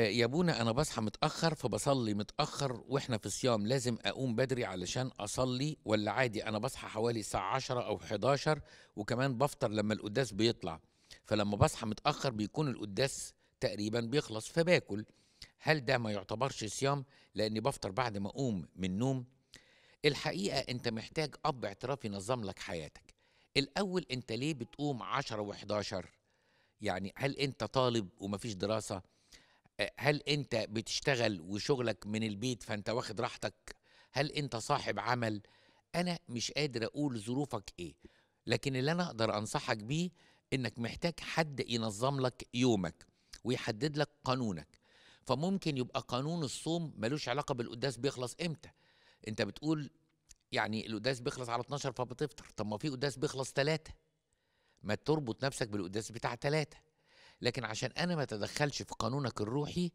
آه، يا ابونا انا بصحى متاخر فبصلي متاخر واحنا في صيام لازم اقوم بدري علشان اصلي ولا عادي انا بصحى حوالي الساعه 10 او 11 وكمان بفطر لما القداس بيطلع فلما بصحى متاخر بيكون القداس تقريبا بيخلص فباكل هل ده ما يعتبرش صيام لاني بفطر بعد ما اقوم من النوم الحقيقه انت محتاج اب اعتراف ينظم لك حياتك الاول انت ليه بتقوم 10 و11 يعني هل انت طالب ومفيش دراسه هل انت بتشتغل وشغلك من البيت فانت واخد راحتك هل انت صاحب عمل انا مش قادر اقول ظروفك ايه لكن اللي انا اقدر انصحك بيه انك محتاج حد ينظم لك يومك ويحدد لك قانونك فممكن يبقى قانون الصوم ملوش علاقه بالقداس بيخلص امتى انت بتقول يعني القداس بيخلص على 12 فبتفطر طب ما في قداس بيخلص ثلاثة ما تربط نفسك بالقداس بتاع ثلاثة لكن عشان انا ما اتدخلش في قانونك الروحي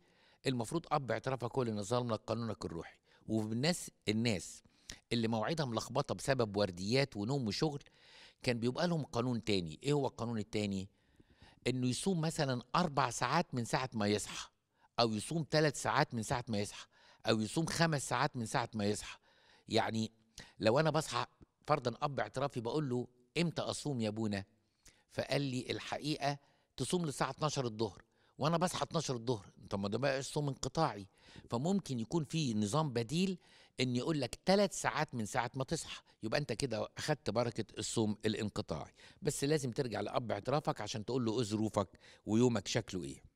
المفروض اب اعترافك هو اللي لك قانونك الروحي والناس الناس اللي مواعيدها ملخبطه بسبب ورديات ونوم وشغل كان بيبقى لهم قانون تاني ايه هو القانون التاني انه يصوم مثلا اربع ساعات من ساعه ما يصحى او يصوم ثلاث ساعات من ساعه ما يصحى او يصوم خمس ساعات من ساعه ما يصحى يعني لو انا بصحى فرضا اب اعترافي بقول له امتى اصوم يا بونا فقال لي الحقيقه تصوم للساعه 12 الظهر وانا بصحى 12 الظهر طب ما ده بقى صوم انقطاعي فممكن يكون في نظام بديل ان يقول لك ثلاث ساعات من ساعه ما تصحى يبقى انت كده اخدت بركه الصوم الانقطاعي بس لازم ترجع لاب اعترافك عشان تقول له ايه ظروفك ويومك شكله ايه